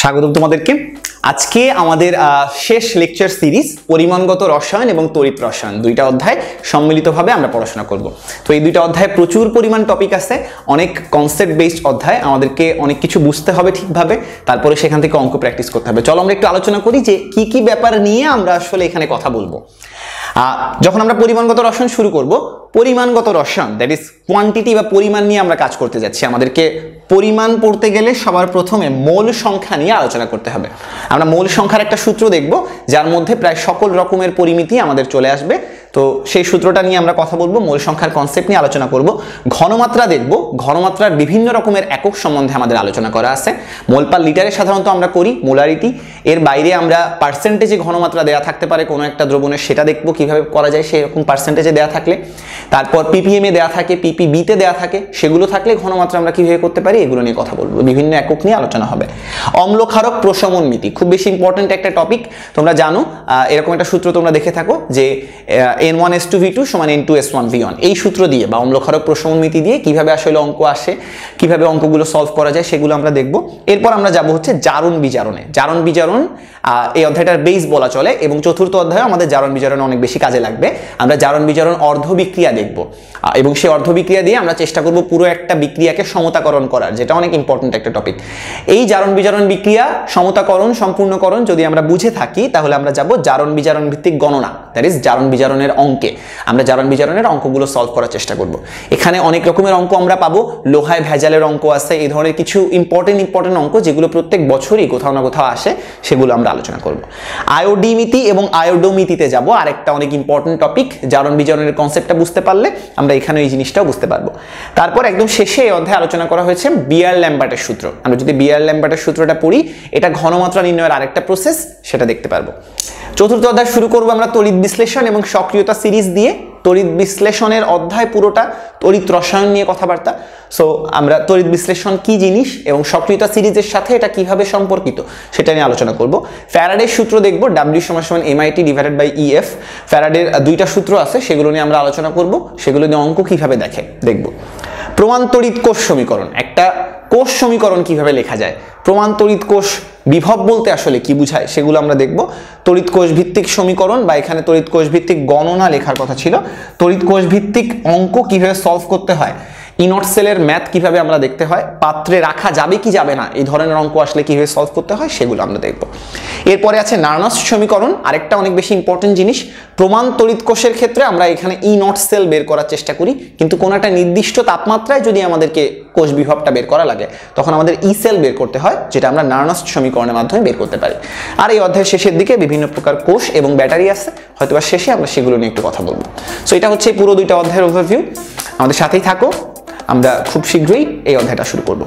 স্বাগতম তোমাদেরকে আজকে আমাদের শেষ লেকচার সিরিজ পরিমাণগত রসায়ন এবং তড়িৎ রসায়ন দুইটা অধ্যায় সম্মিলিতভাবে আমরা পড়াশোনা করব তো এই দুইটা অধ্যায়ে প্রচুর পরিমাণ টপিক আছে অনেক কনসেপ্ট বেসড অধ্যায় আমাদেরকে অনেক কিছু বুঝতে হবে ঠিকভাবে তারপরে সেখান থেকে অঙ্ক প্র্যাকটিস করতে হবে চলো আমরা একটু আলোচনা করি যে কি কি ব্যাপার নিয়ে আমরা আসলে এখানে কথা বলবো যখন আমরা পরিমাণগত রসায়ন শুরু করব পরিমাণগত রসায়ন দ্যাট ইজ কোয়ান্টিটি বা পরিমাণ নিয়ে আমরা কাজ করতে যাচ্ছি আমাদেরকে পরিমাণ পড়তে গেলে সবার প্রথমে মোল সংখ্যা নিয়ে আলোচনা করতে হবে আমরা মোল সংখ্যার একটা সূত্র দেখব যার মধ্যে প্রায় সকল রকমের পরিমিতি আমাদের চলে আসবে তো সেই সূত্রটা নিয়ে আমরা কথা বলবো মূল সংখ্যার কনসেপ্ট নিয়ে আলোচনা করব ঘনমাত্রা দেখব ঘনমাত্রার বিভিন্ন রকমের একক সম্বন্ধে আমাদের আলোচনা করা আছে মোল পার লিটারে সাধারণত আমরা করি মোলারিটি এর বাইরে আমরা পার্সেন্টেজে ঘনমাত্রা দেওয়া থাকতে পারে কোনো একটা দ্রবণের সেটা দেখব কিভাবে করা যায় সেরকম পার্সেন্টেজে দেওয়া থাকলে তারপর এ দেওয়া থাকে পিপিবিতে দেওয়া থাকে সেগুলো থাকলে ঘনমাত্রা আমরা কীভাবে করতে পারি এগুলো নিয়ে কথা বলবো বিভিন্ন একক নিয়ে আলোচনা হবে অম্লক্ষারক প্রশমন মিতি খুব বেশি ইম্পর্ট্যান্ট একটা টপিক তোমরা জানো এরকম একটা সূত্র তোমরা দেখে থাকো যে N one S two V two সমান N two S one V one এই সূত্র দিয়ে বা অম্লক্ষরক প্রসমিতি দিয়ে কিভাবে আসলে অঙ্ক আসে কিভাবে অঙ্কগুলো সলভ করা যায় সেগুলো আমরা দেখব এরপর আমরা যাব হচ্ছে জারণ বিজারণে জারণ বিজারণ এই অধ্যায়টার বেস বলা চলে এবং চতুর্থ অধ্যায় আমাদের জারণ বিজারণ অনেক বেশি কাজে লাগবে আমরা জারণ বিজারণ বিক্রিয়া দেখব এবং সেই অর্ধ বিক্রিয়া দিয়ে আমরা চেষ্টা করব পুরো একটা বিক্রিয়াকে সমতাকরণ করার যেটা অনেক ইম্পর্টেন্ট একটা টপিক এই জারণ বিজারণ বিক্রিয়া সমতাকরণ সম্পূর্ণকরণ যদি আমরা বুঝে থাকি তাহলে আমরা যাব জারণ বিজারণ ভিত্তিক গণনা দ্যাট ইজ জারণ বিজারণের অঙ্কে আমরা জারণ বিজারণের অঙ্কগুলো সলভ করার চেষ্টা করব এখানে অনেক রকমের অঙ্ক আমরা পাবো লোহায় ভেজালের অঙ্ক আছে এই ধরনের কিছু ইম্পর্টেন্ট ইম্পর্টেন্ট অঙ্ক যেগুলো প্রত্যেক বছরই কোথাও না কোথাও আসে সেগুলো আমরা আলোচনা করব আয়োডিমিতি এবং আয়োডোমিতিতে যাব আরেকটা অনেক ইম্পর্টেন্ট টপিক জারণ বিজারণের কনসেপ্টটা বুঝতে পারলে আমরা এখানে এই জিনিসটাও বুঝতে পারবো তারপর একদম শেষে এই অধ্যায়ে আলোচনা করা হয়েছে বিয়ার ল্যাম্বার্টের সূত্র আমরা যদি বিয়ার ল্যাম্বার্টের সূত্রটা পড়ি এটা ঘনমাত্রা নির্ণয়ের আরেকটা প্রসেস সেটা দেখতে পারবো চতুর্থ অধ্যায় শুরু করবো আমরা তড়িৎ বিশ্লেষণ এবং সক্রিয়তা সিরিজ দিয়ে তড়িৎ বিশ্লেষণের অধ্যায় পুরোটা তড়িৎ রসায়ন নিয়ে কথাবার্তা সো আমরা তড়িৎ বিশ্লেষণ কি জিনিস এবং সক্রিয়তা সিরিজের সাথে এটা কিভাবে সম্পর্কিত সেটা নিয়ে আলোচনা করব ফ্যারাডের সূত্র দেখব ডাব্লিউ সমান সমান এমআইটি ডিভাইডেড বাই ইএফ ফ্যারাডের দুইটা সূত্র আছে সেগুলো নিয়ে আমরা আলোচনা করব সেগুলো নিয়ে অঙ্ক কিভাবে দেখে দেখব প্রমাণ তড়িৎ কোষ সমীকরণ একটা কোষ সমীকরণ কিভাবে লেখা যায় প্রমাণ তড়িৎ কোষ বিভব বলতে আসলে কি বুঝায় সেগুলো আমরা দেখব কোষ ভিত্তিক সমীকরণ বা এখানে কোষ ভিত্তিক গণনা লেখার কথা ছিল কোষ ভিত্তিক অঙ্ক কীভাবে সলভ করতে হয় ইনট সেলের ম্যাথ কিভাবে আমরা দেখতে হয় পাত্রে রাখা যাবে কি যাবে না এই ধরনের অঙ্ক আসলে কীভাবে সলভ করতে হয় সেগুলো আমরা দেখব এরপরে আছে নার্নাস সমীকরণ আরেকটা অনেক বেশি ইম্পর্টেন্ট জিনিস প্রমাণ তড়িৎ কোষের ক্ষেত্রে আমরা এখানে ই সেল বের করার চেষ্টা করি কিন্তু কোনো একটা নির্দিষ্ট তাপমাত্রায় যদি আমাদেরকে কোষ বিভবটা বের করা লাগে তখন আমাদের ই e সেল বের করতে হয় যেটা আমরা নার্নাস সমীকরণের মাধ্যমে বের করতে পারি আর এই অধ্যায়ের শেষের দিকে বিভিন্ন প্রকার কোষ এবং ব্যাটারি আছে হয়তোবা শেষে আমরা সেগুলো নিয়ে একটু কথা বলবো সো এটা হচ্ছে পুরো দুইটা অধ্যায়ের ওভারভিউ আমাদের সাথেই থাকো আমরা খুব শীঘ্রই এই অধ্যায়টা শুরু করব